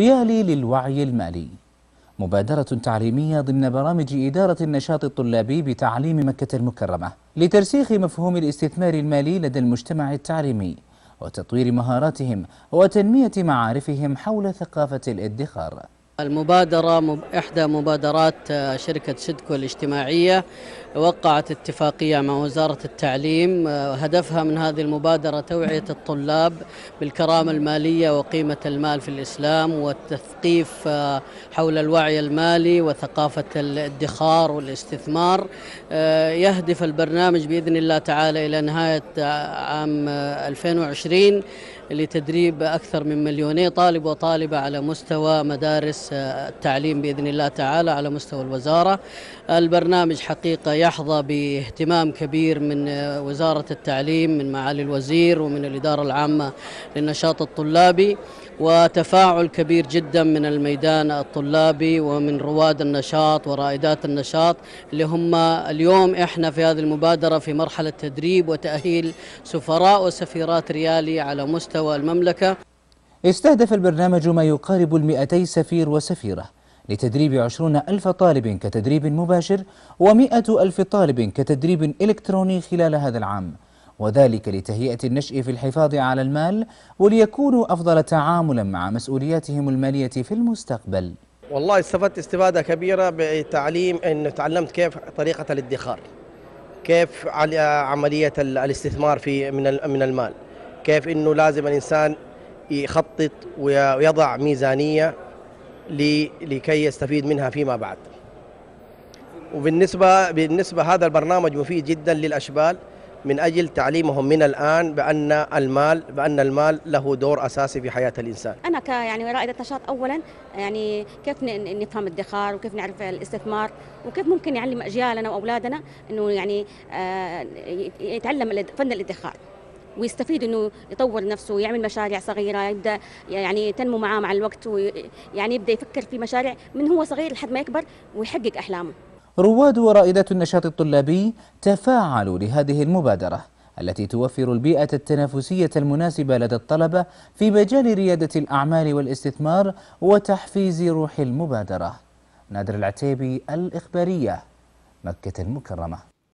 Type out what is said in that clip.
ريالي للوعي المالي مبادرة تعليمية ضمن برامج إدارة النشاط الطلابي بتعليم مكة المكرمة لترسيخ مفهوم الاستثمار المالي لدى المجتمع التعليمي وتطوير مهاراتهم وتنمية معارفهم حول ثقافة الادخار المبادرة إحدى مبادرات آه، شركة سيدكو الاجتماعية وقعت اتفاقية مع وزارة التعليم آه، هدفها من هذه المبادرة توعية الطلاب بالكرامة المالية وقيمة المال في الإسلام والتثقيف آه، حول الوعي المالي وثقافة الادخار والاستثمار يهدف البرنامج بإذن الله تعالى إلى نهاية عام 2020 لتدريب أكثر من مليوني طالب وطالبة على مستوى مدارس آه، التعليم بإذن الله تعالى على مستوى الوزارة البرنامج حقيقة يحظى باهتمام كبير من آه، وزارة التعليم من معالي الوزير ومن الإدارة العامة للنشاط الطلابي وتفاعل كبير جدا من الميدان الطلابي ومن رواد النشاط ورائدات النشاط اللي هم اليوم احنا في هذه المبادره في مرحله تدريب وتاهيل سفراء وسفيرات ريالي على مستوى مستوى المملكة استهدف البرنامج ما يقارب المئتي سفير وسفيرة لتدريب عشرون ألف طالب كتدريب مباشر ومئة ألف طالب كتدريب إلكتروني خلال هذا العام وذلك لتهيئة النشء في الحفاظ على المال وليكونوا أفضل تعاملا مع مسؤولياتهم المالية في المستقبل والله استفدت استفادة كبيرة بتعليم أن تعلمت كيف طريقة الادخار كيف عملية الاستثمار في من المال كيف انه لازم الانسان يخطط ويضع ميزانيه لكي يستفيد منها فيما بعد وبالنسبه بالنسبه هذا البرنامج مفيد جدا للاشبال من اجل تعليمهم من الان بان المال بان المال له دور اساسي في حياه الانسان. انا ك يعني رائده نشاط اولا يعني كيف نفهم الادخار وكيف نعرف الاستثمار وكيف ممكن نعلم اجيالنا واولادنا انه يعني آه، يتعلم فن الادخار. ويستفيد انه يطور نفسه ويعمل مشاريع صغيره يبدا يعني تنمو معاه مع الوقت ويعني يبدا يفكر في مشاريع من هو صغير لحد ما يكبر ويحقق احلامه. رواد ورائدات النشاط الطلابي تفاعلوا لهذه المبادره التي توفر البيئة التنافسية المناسبة لدى الطلبة في مجال ريادة الأعمال والاستثمار وتحفيز روح المبادرة نادر العتيبي الإخبارية مكة المكرمة